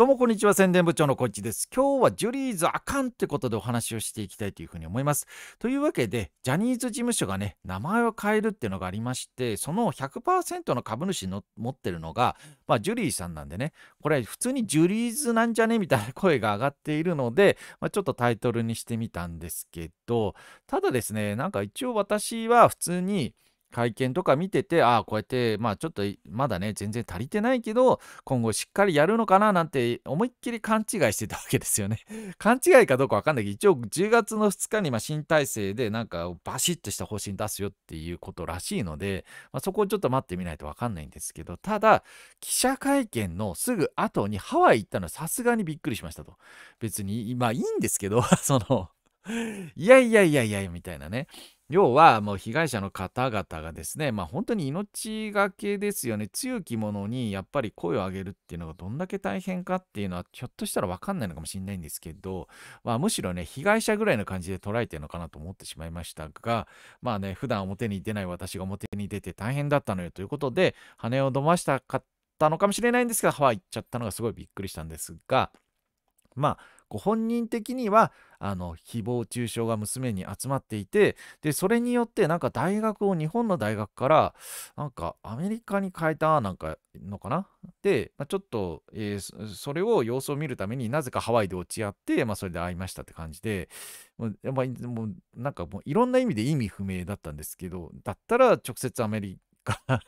どうもこんにちは宣伝部長のこっちです今日はジュリーズあかんってことでお話をしていきたいというふうに思いますというわけでジャニーズ事務所がね名前を変えるっていうのがありましてその100%の株主の持ってるのがまあジュリーさんなんでねこれ普通にジュリーズなんじゃねみたいな声が上がっているので、まあ、ちょっとタイトルにしてみたんですけどただですねなんか一応私は普通に会見とか見ててああこうやってまあちょっとまだね全然足りてないけど今後しっかりやるのかななんて思いっきり勘違いしてたわけですよね 勘違いかどうか分かんないけど一応10月の2日にま新体制でなんかバシッとした方針出すよっていうことらしいので、まあ、そこをちょっと待ってみないと分かんないんですけどただ記者会見のすぐ後にハワイ行ったのはさすがにびっくりしましたと別にまあいいんですけど そのいやいやいやいや、みたいなね。要はもう被害者の方々がですね、まあ、本当に命がけですよね強き者にやっぱり声を上げるっていうのがどんだけ大変かっていうのはひょっとしたら分かんないのかもしれないんですけど、まあ、むしろね被害者ぐらいの感じで捉えてるのかなと思ってしまいましたがまあね普段表に出ない私が表に出て大変だったのよということで羽を伸ばしたかったのかもしれないんですがハワイ行っちゃったのがすごいびっくりしたんですがまあご本人的にはあの誹謗中傷が娘に集まっていてでそれによってなんか大学を日本の大学からなんかアメリカに変えたなんかのかなで、まあ、ちょっと、えー、それを様子を見るためになぜかハワイで落ち合って、まあ、それで会いましたって感じでもうやっぱもうなんかもういろんな意味で意味不明だったんですけどだったら直接アメリカ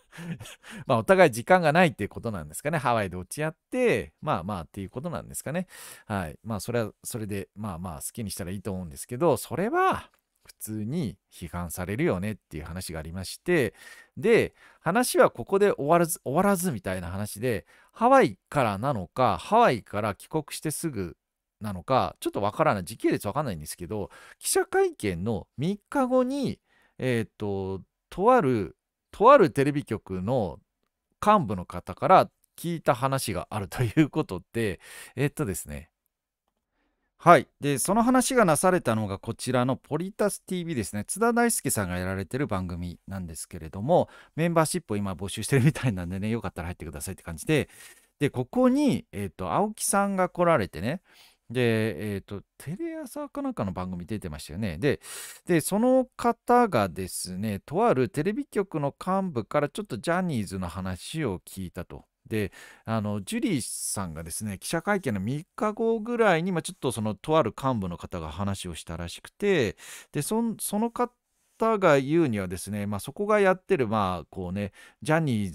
まあお互い時間がないっていうことなんですかね。ハワイで落ち合って、まあまあっていうことなんですかね。はい。まあそれは、それで、まあまあ好きにしたらいいと思うんですけど、それは普通に批判されるよねっていう話がありまして、で、話はここで終わらず、終わらずみたいな話で、ハワイからなのか、ハワイから帰国してすぐなのか、ちょっとわからない、時系列わかんないんですけど、記者会見の3日後に、えっ、ー、と、とあるとあるテレビ局の幹部の方から聞いた話があるということで、えっとですね、はい。で、その話がなされたのがこちらのポリタス TV ですね。津田大輔さんがやられてる番組なんですけれども、メンバーシップを今募集してるみたいなんでね、よかったら入ってくださいって感じで、で、ここに、えっ、と、青木さんが来られてね、で、えっ、ー、と、テレ朝かなんかの番組出てましたよね。で、で、その方がですね、とあるテレビ局の幹部からちょっとジャニーズの話を聞いたと。で、あの、ジュリーさんがですね、記者会見の3日後ぐらいに、まあ、ちょっとそのとある幹部の方が話をしたらしくて、で、その方方が言うにはですね、まあ、そこがやってる、まあ、こうね、ジャニー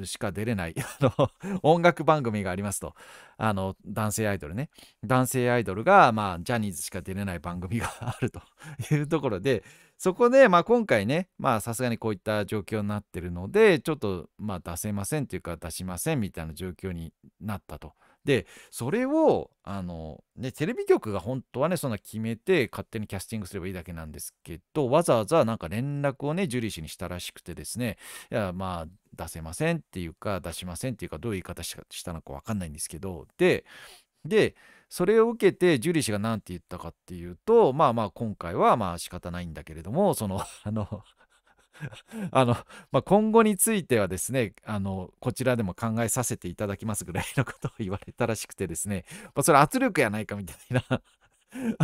ズしか出れない あの、音楽番組がありますと、あの、男性アイドルね、男性アイドルが、まあ、ジャニーズしか出れない番組があると いうところで、そこで、まあ、今回ね、まあ、さすがにこういった状況になってるので、ちょっと、まあ、出せませんというか、出しませんみたいな状況になったと。でそれをあの、ね、テレビ局が本当はねそんな決めて勝手にキャスティングすればいいだけなんですけどわざわざなんか連絡をねジュリー氏にしたらしくてですねいやまあ出せませんっていうか出しませんっていうかどういう言い方したのか分かんないんですけどででそれを受けてジュリー氏が何て言ったかっていうとまあまあ今回はまあ仕方ないんだけれどもそのあの あの、まあ、今後についてはですね、あの、こちらでも考えさせていただきますぐらいのことを言われたらしくてですね、まあ、それ圧力やないかみたいな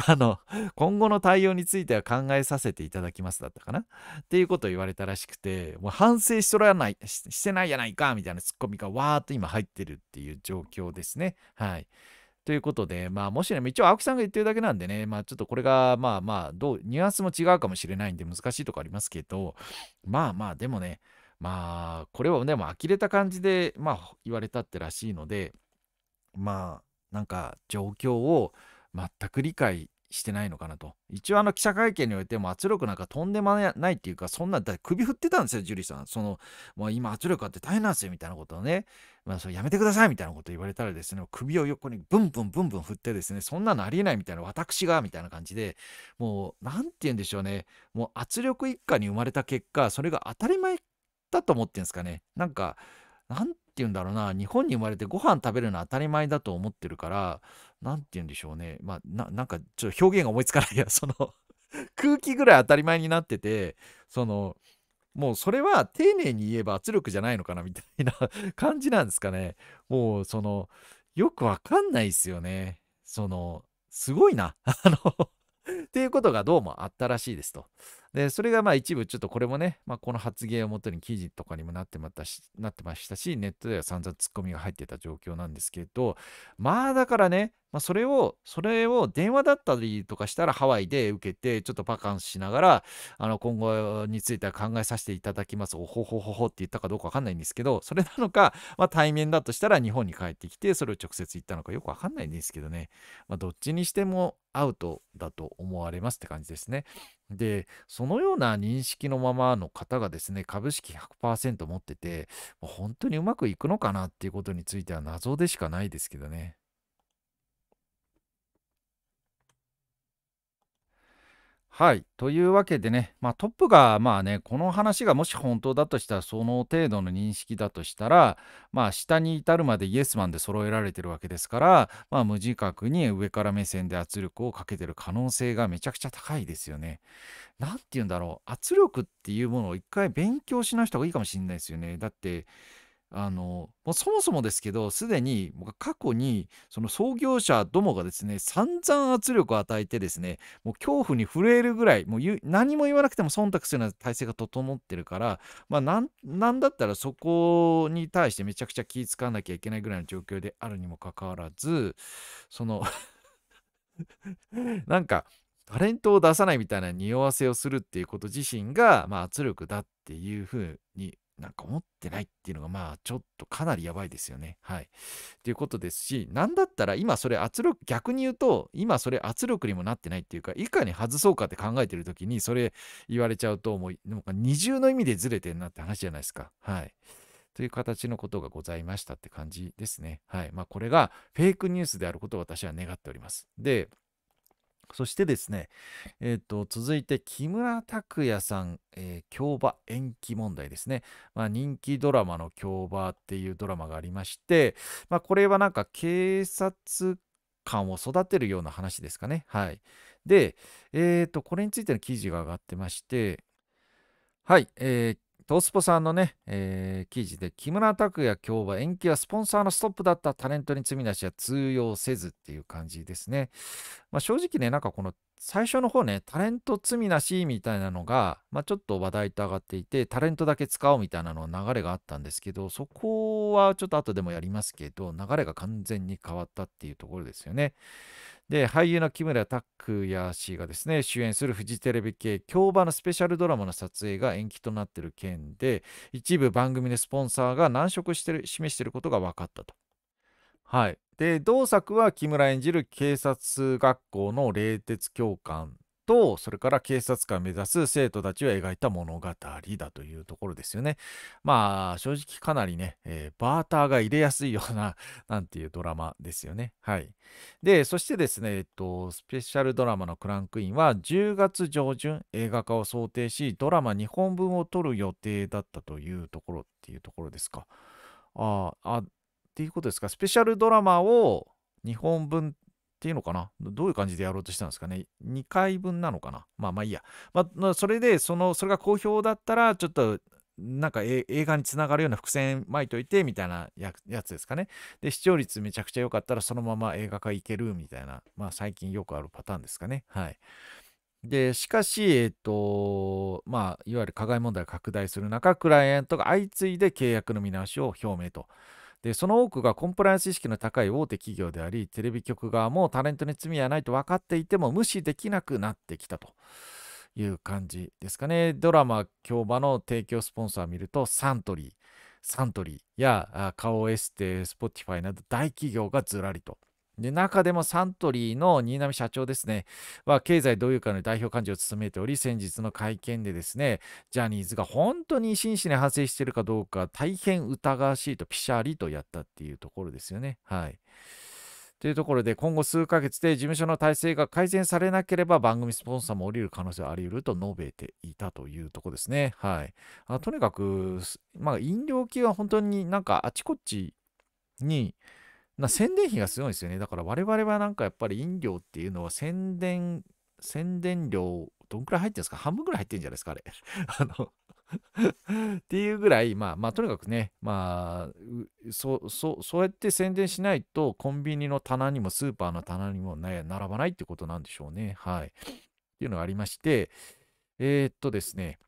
あの、今後の対応については考えさせていただきますだったかなっていうことを言われたらしくて、もう反省しとらないし、してないやないかみたいなツッコミがわーっと今入ってるっていう状況ですね。はい。ということで、まあ、もしね、一応青木さんが言ってるだけなんでね、まあ、ちょっとこれが、まあまあ、どう、ニュアンスも違うかもしれないんで難しいとこありますけど、まあまあ、でもね、まあ、これはでも呆れた感じで、まあ、言われたってらしいので、まあ、なんか状況を全く理解してないのかなと。一応あの記者会見においても圧力なんかとんでもないっていうか、そんな、だ首振ってたんですよ、樹里さん。その、まあ、今圧力あって大変なんですよ、みたいなことをね、まあ、そやめてください、みたいなこと言われたらですね、首を横にブンブンブンブン振ってですね、そんなのありえないみたいな、私が、みたいな感じで、もう、なんて言うんでしょうね、もう圧力一家に生まれた結果、それが当たり前だと思ってんですかね。なんか、なん言うんだろうな日本に生まれてご飯食べるのは当たり前だと思ってるから何て言うんでしょうねまあなんかちょっと表現が思いつかないや その空気ぐらい当たり前になっててそのもうそれは丁寧に言えば圧力じゃないのかなみたいな 感じなんですかねもうそのよくわかんないですよねそのすごいな あのっていうことがどうもあったらしいですと。で、それがまあ一部ちょっとこれもね、まあ、この発言をもとに記事とかにもなってまたしなってましたし、ネットでは散々ツッコミが入ってた状況なんですけど、まあだからね、まあ、それを、それを電話だったりとかしたらハワイで受けて、ちょっとバカンスしながら、あの今後については考えさせていただきます。おほほほほって言ったかどうかわかんないんですけど、それなのか、まあ、対面だとしたら日本に帰ってきて、それを直接言ったのかよくわかんないんですけどね、まあ、どっちにしてもアウトだと思われますって感じですね。で、そのような認識のままの方がですね、株式100%持ってて、もう本当にうまくいくのかなっていうことについては謎でしかないですけどね。はい。というわけでね、まあ、トップが、まあね、この話がもし本当だとしたら、その程度の認識だとしたら、まあ、下に至るまでイエスマンで揃えられてるわけですから、まあ、無自覚に上から目線で圧力をかけてる可能性がめちゃくちゃ高いですよね。なんて言うんだろう。圧力っていうものを一回勉強しない人がいいかもしれないですよね。だって、あのそもそもですけどすでに過去にその創業者どもがですね散々圧力を与えてですねもう恐怖に震えるぐらいもう何も言わなくても忖度するような体制が整ってるから、まあなん、なんだったらそこに対してめちゃくちゃ気使わなきゃいけないぐらいの状況であるにもかかわらずその なんかタレントを出さないみたいな匂わせをするっていうこと自身が、まあ、圧力だっていうふうなんか思ってないっていうのが、まあ、ちょっとかなりやばいですよね。はい。っていうことですし、なんだったら今それ圧力、逆に言うと、今それ圧力にもなってないっていうか、いかに外そうかって考えてる時に、それ言われちゃうと、もう、二重の意味でずれてんなって話じゃないですか。はい。という形のことがございましたって感じですね。はい。まあ、これがフェイクニュースであることを私は願っております。で、そしてですね、えーと、続いて木村拓哉さん、えー、競馬延期問題ですね、まあ、人気ドラマの競馬っていうドラマがありまして、まあ、これはなんか警察官を育てるような話ですかね。はい。で、えっ、ー、と、これについての記事が上がってまして、はい、えー、トースポさんのね、えー、記事で、木村拓哉今日は延期はスポンサーのストップだったタレントに罪なしは通用せずっていう感じですね。まあ、正直ね、なんかこの最初の方ね、タレント罪なしみたいなのが、まあ、ちょっと話題と上がっていて、タレントだけ使おうみたいなの流れがあったんですけど、そこはちょっと後でもやりますけど、流れが完全に変わったっていうところですよね。で、俳優の木村拓哉氏がですね、主演するフジテレビ系競馬のスペシャルドラマの撮影が延期となっている件で、一部番組のスポンサーが難色してる示していることが分かったと。はい。で、同作は木村演じる警察学校の冷徹教官とそれから警察官を目指す生徒たちを描いた物語だというところですよね。まあ正直かなりね、えー、バーターが入れやすいような なんていうドラマですよね。はい。でそしてですね、えっと、スペシャルドラマのクランクインは10月上旬映画化を想定しドラマ2本分を撮る予定だったというところっていうところですか。ああっていうことですかスペシャルドラマを2本分っていうのかなどういう感じでやろうとしたんですかね ?2 回分なのかなまあまあいいや。まあ、それで、その、それが好評だったら、ちょっと、なんか映画につながるような伏線巻いといてみたいなやつですかね。で、視聴率めちゃくちゃ良かったらそのまま映画化いけるみたいな、まあ最近よくあるパターンですかね。はい。で、しかし、えっと、まあ、いわゆる加害問題が拡大する中、クライアントが相次いで契約の見直しを表明と。でその多くがコンプライアンス意識の高い大手企業でありテレビ局側もタレントに罪はないと分かっていても無視できなくなってきたという感じですかねドラマ競馬の提供スポンサー見るとサントリーサントリーや顔エステスポティファイなど大企業がずらりとで中でもサントリーの新浪社長ですね、は経済同友会の代表幹事を務めており、先日の会見でですね、ジャニーズが本当に真摯に反省しているかどうか、大変疑わしいとピシャリとやったっていうところですよね。はい。というところで、今後数ヶ月で事務所の体制が改善されなければ、番組スポンサーも降りる可能性はあり得ると述べていたというところですね。はい。あとにかく、まあ、飲料系は本当になんかあちこちに、な宣伝費がすごいんですよね。だから我々はなんかやっぱり飲料っていうのは宣伝、宣伝料、どんくらい入ってるんですか半分くらい入ってるんじゃないですかあれ。あのっていうぐらい、まあ、まあ、とにかくね、まあ、そう、そう、そうやって宣伝しないと、コンビニの棚にもスーパーの棚にも、ね、並ばないってことなんでしょうね。はい。っていうのがありまして、えー、っとですね、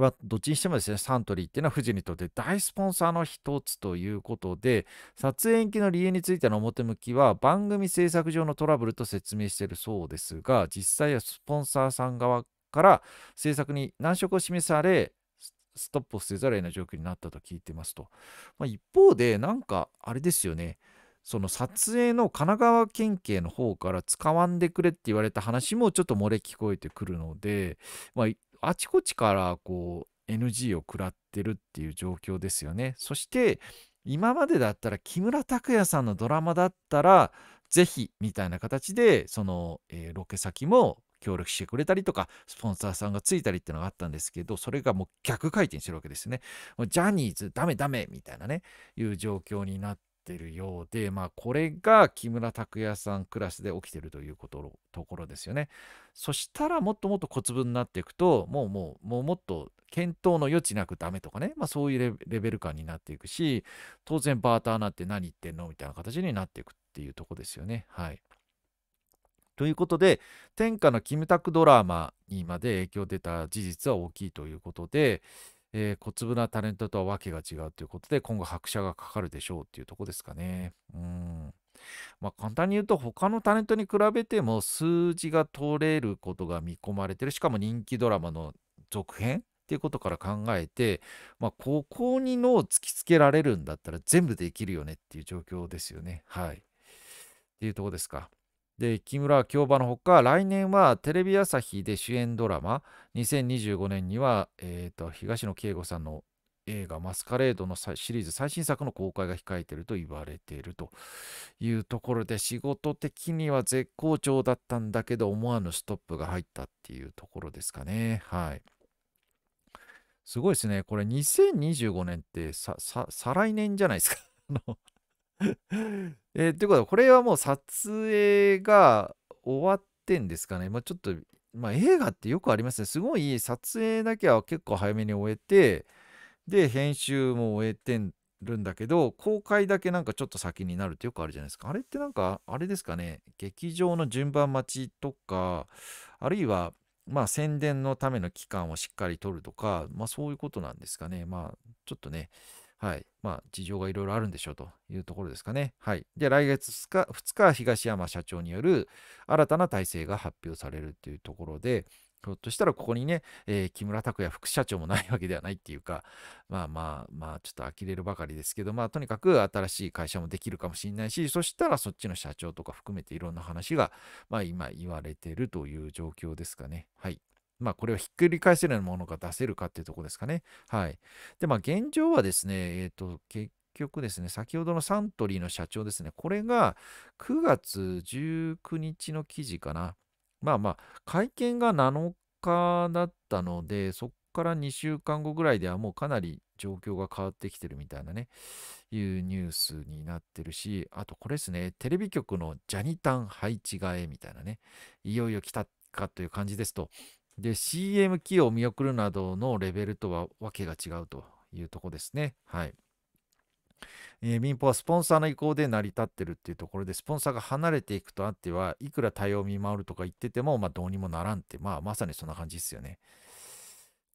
はどっちにしてもですね、サントリーっていうのは富士にとって大スポンサーの一つということで、撮影延期の理由についての表向きは番組制作上のトラブルと説明しているそうですが、実際はスポンサーさん側から制作に難色を示され、ストップをせざるを得ない状況になったと聞いてますと。まあ、一方で、なんかあれですよね、その撮影の神奈川県警の方から使わんでくれって言われた話もちょっと漏れ聞こえてくるので、まあ、あちこちからこう NG を食らってるっていう状況ですよね。そして今までだったら木村拓哉さんのドラマだったらぜひみたいな形でその、えー、ロケ先も協力してくれたりとかスポンサーさんがついたりっていうのがあったんですけどそれがもう逆回転してるわけですよね。もうジャニーズダメダメみたいなねいう状況になっってるようで、まあ、これが木村拓哉さんクラスで起きてるということところですよね。そしたらもっともっと小粒になっていくと、もうもう、もうもっと検討の余地なくダメとかね、まあ、そういうレベル感になっていくし、当然バーターなんて何言ってんのみたいな形になっていくっていうとこですよね。はい。ということで、天下のキムタクドラマにまで影響出た事実は大きいということで、えー、小粒なタレントとは訳が違うということで、今後拍車がかかるでしょうっていうとこですかね。うん。まあ、簡単に言うと、他のタレントに比べても数字が取れることが見込まれてる。しかも人気ドラマの続編っていうことから考えて、まあ、ここにのを突きつけられるんだったら全部できるよねっていう状況ですよね。はい。っていうとこですか。で木村京葉のほか来年はテレビ朝日で主演ドラマ2025年には、えー、東野圭吾さんの映画「マスカレード」のシリーズ最新作の公開が控えていると言われているというところで仕事的には絶好調だったんだけど思わぬストップが入ったっていうところですかねはいすごいですねこれ2025年ってさ再来年じゃないですか えー、ということは、これはもう撮影が終わってんですかね。まあ、ちょっと、まあ、映画ってよくありますね。すごい撮影だけは結構早めに終えて、で、編集も終えてるんだけど、公開だけなんかちょっと先になるってよくあるじゃないですか。あれってなんか、あれですかね。劇場の順番待ちとか、あるいは、まあ、宣伝のための期間をしっかり取るとか、まあ、そういうことなんですかね。まあ、ちょっとね、はい。まあ、事情がいろいろあるんでしょうというところですかね。はい。で、来月2日、2日東山社長による新たな体制が発表されるというところで、ひょっとしたらここにね、えー、木村拓哉副社長もないわけではないっていうか、まあまあまあ、ちょっと呆れるばかりですけど、まあとにかく新しい会社もできるかもしれないし、そしたらそっちの社長とか含めていろんな話が、まあ今言われてるという状況ですかね。はい。まあ、これをひっくり返せるようなものが出せるかっていうところですかね。はい。で、まあ、現状はですね、えっ、ー、と、結局ですね、先ほどのサントリーの社長ですね、これが9月19日の記事かな。まあまあ、会見が7日だったので、そこから2週間後ぐらいではもうかなり状況が変わってきてるみたいなね、いうニュースになってるし、あとこれですね、テレビ局のジャニタン配置替えみたいなね、いよいよ来たかという感じですと、で、CM 起用を見送るなどのレベルとはわけが違うというとこですね。はい。えー、民放はスポンサーの意向で成り立ってるっていうところで、スポンサーが離れていくとあっては、いくら対応を見守るとか言ってても、まあ、どうにもならんって、まあ、まさにそんな感じですよね。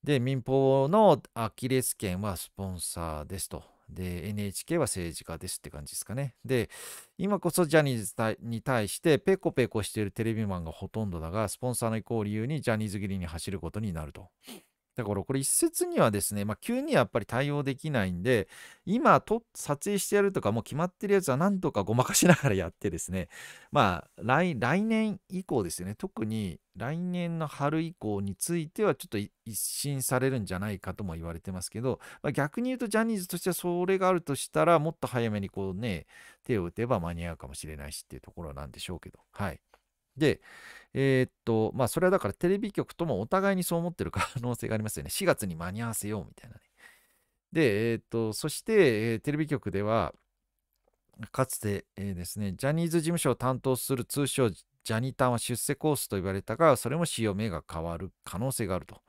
で、民放のアキレス腱はスポンサーですと。で、NHK は政治家ですって感じですかね。で、今こそジャニーズに対してペコペコしているテレビマンがほとんどだが、スポンサーの意向を理由にジャニーズ切りに走ることになると。だからこれ一説にはですね、まあ、急にやっぱり対応できないんで、今撮影してやるとかもう決まってるやつは何とかごまかしながらやってですね、まあ来年以降ですよね、特に来年の春以降についてはちょっと一新されるんじゃないかとも言われてますけど、まあ、逆に言うとジャニーズとしてはそれがあるとしたら、もっと早めにこうね、手を打てば間に合うかもしれないしっていうところなんでしょうけど、はい。で、えー、っと、まあ、それはだからテレビ局ともお互いにそう思ってる可能性がありますよね。4月に間に合わせようみたいなね。で、えー、っと、そして、えー、テレビ局では、かつて、えー、ですね、ジャニーズ事務所を担当する通称ジャニタンは出世コースと言われたが、それも使用名が変わる可能性があると。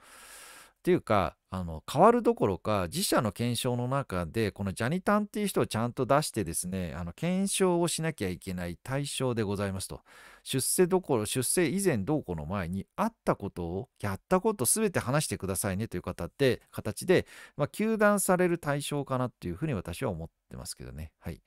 っていうかあの変わるどころか自社の検証の中でこのジャニタンっていう人をちゃんと出してですねあの検証をしなきゃいけない対象でございますと出世どころ出世以前どうこの前にあったことをやったこと全て話してくださいねという方って形で、まあ、求断される対象かなっていうふうに私は思ってますけどねはい。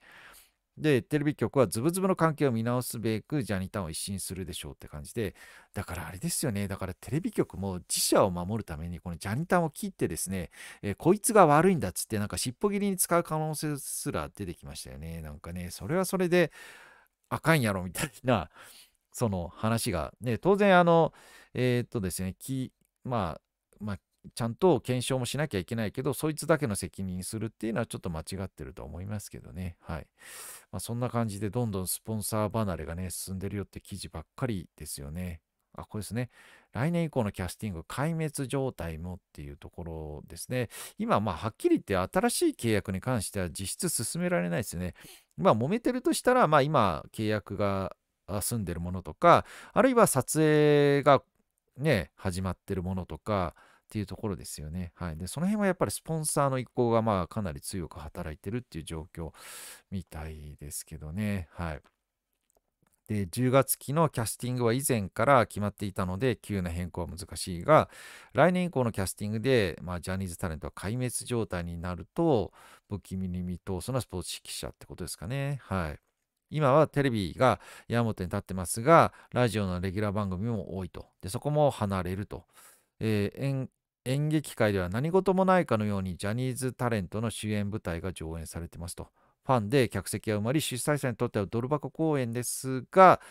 で、テレビ局はズブズブの関係を見直すべく、ジャニタンを一新するでしょうって感じで、だからあれですよね、だからテレビ局も自社を守るために、このジャニタンを切ってですね、えー、こいつが悪いんだっつって、なんか尻尾切りに使う可能性すら出てきましたよね。なんかね、それはそれで、あかんやろみたいな、その話が、ね、当然、あの、えー、っとですね、きまあ、ちゃんと検証もしなきゃいけないけど、そいつだけの責任するっていうのはちょっと間違ってると思いますけどね。はい。まあ、そんな感じで、どんどんスポンサー離れがね、進んでるよって記事ばっかりですよね。あ、これですね。来年以降のキャスティング、壊滅状態もっていうところですね。今、まあ、はっきり言って、新しい契約に関しては実質進められないですよね。まあ、揉めてるとしたら、まあ、今、契約が済んでるものとか、あるいは撮影がね、始まってるものとか、っていうところですよね。はい。で、その辺はやっぱりスポンサーの意向がまあかなり強く働いてるっていう状況みたいですけどね。はい。で、10月期のキャスティングは以前から決まっていたので、急な変更は難しいが、来年以降のキャスティングで、まあ、ジャニーズタレントは壊滅状態になると、不気味に見通すのはスポーツ指揮者ってことですかね。はい。今はテレビが山本に立ってますが、ラジオのレギュラー番組も多いと。で、そこも離れると。えー、演劇界では何事もないかのようにジャニーズタレントの主演舞台が上演されてますと。ファンで客席が埋まり、主催者にとってはドル箱公演ですが、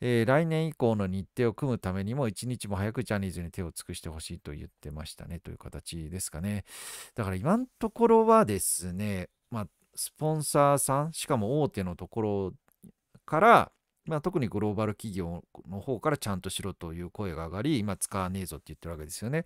えー、来年以降の日程を組むためにも一日も早くジャニーズに手を尽くしてほしいと言ってましたねという形ですかね。だから今のところはですね、まあ、スポンサーさん、しかも大手のところから、まあ、特にグローバル企業の方からちゃんとしろという声が上がり、今使わねえぞって言ってるわけですよね。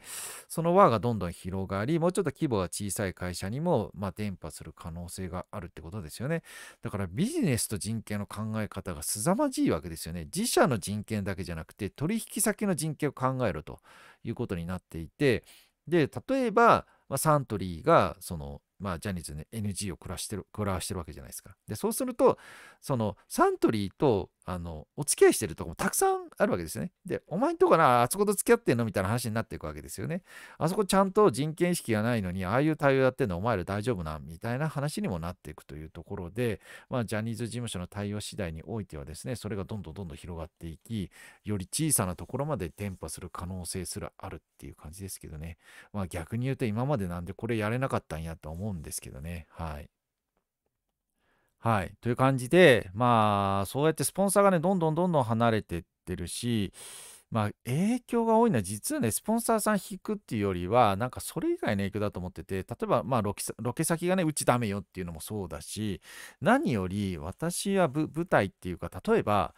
その輪がどんどん広がり、もうちょっと規模が小さい会社にも、まあ、伝播する可能性があるってことですよね。だからビジネスと人権の考え方が凄まじいわけですよね。自社の人権だけじゃなくて、取引先の人権を考えるということになっていて、で、例えば、まあ、サントリーが、その、まあ、ジャニーズの NG を食らしてる、食らわしてるわけじゃないですか。で、そうすると、その、サントリーとあの、お付き合いしてるとこもたくさんあるわけですよね。で、お前んとこな、あそこと付き合ってんのみたいな話になっていくわけですよね。あそこちゃんと人権意識がないのに、ああいう対応やってんの、お前ら大丈夫なみたいな話にもなっていくというところで、まあ、ジャニーズ事務所の対応次第においてはですね、それがどんどんどんどん広がっていき、より小さなところまで伝播する可能性すらあるっていう感じですけどね。まあ、逆に言うと今までなんでこれやれなかったんやと思うんですけどね。はい。はい。という感じで、まあ、そうやってスポンサーがね、どんどんどんどん離れてってるし、まあ、影響が多いのは、実はね、スポンサーさん引くっていうよりは、なんかそれ以外の影響だと思ってて、例えば、まあロケ、ロケ先がね、うちダメよっていうのもそうだし、何より、私は舞台っていうか、例えば、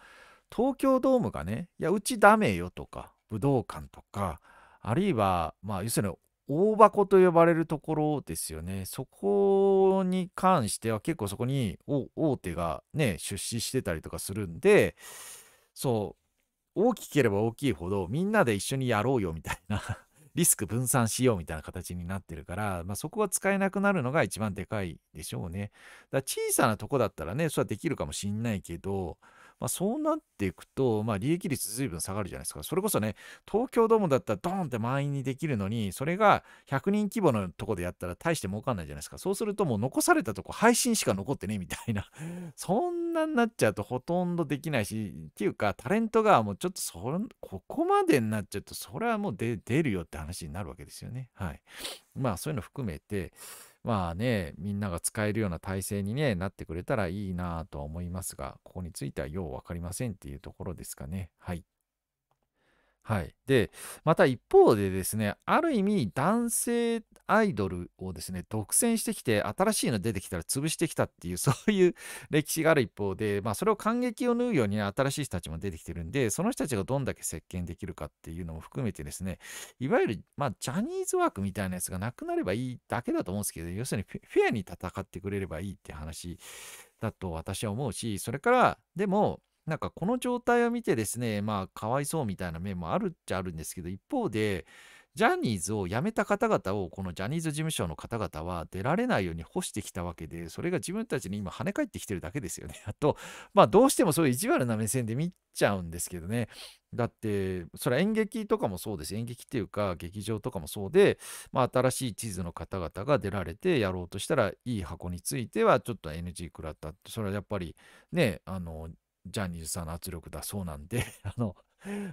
東京ドームがね、いや、うちダメよとか、武道館とか、あるいは、まあ、要するに大箱と呼ばれるところですよね。そこに関しては結構そこに大手がね、出資してたりとかするんで、そう、大きければ大きいほどみんなで一緒にやろうよみたいな リスク分散しようみたいな形になってるから、まあ、そこは使えなくなるのが一番でかいでしょうね。だ小さなとこだったらね、それはできるかもしんないけど、まあ、そうなっていくと、まあ、利益率随分下がるじゃないですか。それこそね、東京ドームだったらドーンって満員にできるのに、それが100人規模のとこでやったら大して儲かんないじゃないですか。そうするともう残されたとこ配信しか残ってねみたいな。そんなになっちゃうとほとんどできないし、っていうかタレントがもうちょっとそここまでになっちゃうと、それはもう出るよって話になるわけですよね。はい。まあそういうの含めて、まあね、みんなが使えるような体制に、ね、なってくれたらいいなとは思いますが、ここについてはよう分かりませんっていうところですかね。はい。はい、でまた一方でですねある意味男性アイドルをですね独占してきて新しいの出てきたら潰してきたっていう そういう歴史がある一方で、まあ、それを感激を縫うように、新しい人たちも出てきてるんでその人たちがどんだけ席巻できるかっていうのも含めてですねいわゆる、まあ、ジャニーズワークみたいなやつがなくなればいいだけだと思うんですけど要するにフェアに戦ってくれればいいって話だと私は思うしそれからでもなんかこの状態を見てですね、まあ、かわいそうみたいな面もあるっちゃあるんですけど、一方で、ジャニーズを辞めた方々を、このジャニーズ事務所の方々は出られないように干してきたわけで、それが自分たちに今跳ね返ってきてるだけですよね。あと、まあ、どうしてもそういう意地悪な目線で見ちゃうんですけどね。だって、それは演劇とかもそうです。演劇っていうか、劇場とかもそうで、まあ、新しい地図の方々が出られてやろうとしたら、いい箱についてはちょっと NG 食らったって、それはやっぱりね、あの、ジャニーズさんの圧力だそうなんで あの、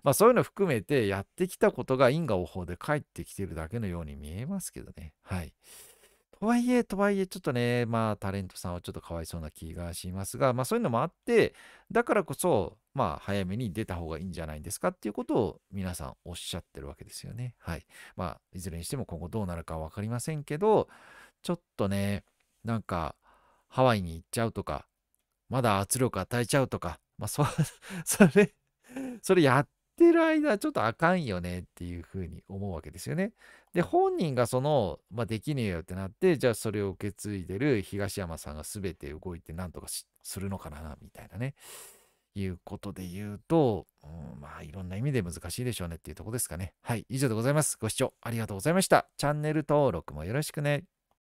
まあ、そういうの含めてやってきたことが因果応報で返ってきてるだけのように見えますけどね。はい。とはいえ、とはいえ、ちょっとね、まあ、タレントさんはちょっとかわいそうな気がしますが、まあ、そういうのもあって、だからこそ、まあ、早めに出た方がいいんじゃないんですかっていうことを皆さんおっしゃってるわけですよね。はい。まあ、いずれにしても今後どうなるか分かりませんけど、ちょっとね、なんか、ハワイに行っちゃうとか、まだ圧力与えちゃうとか、まあ、そ、それ、それやってる間ちょっとあかんよねっていうふうに思うわけですよね。で、本人がその、まあ、できねえよってなって、じゃあそれを受け継いでる東山さんが全て動いてなんとかするのかな、みたいなね。いうことで言うと、うん、まあいろんな意味で難しいでしょうねっていうとこですかね。はい、以上でございます。ご視聴ありがとうございました。チャンネル登録もよろしくね。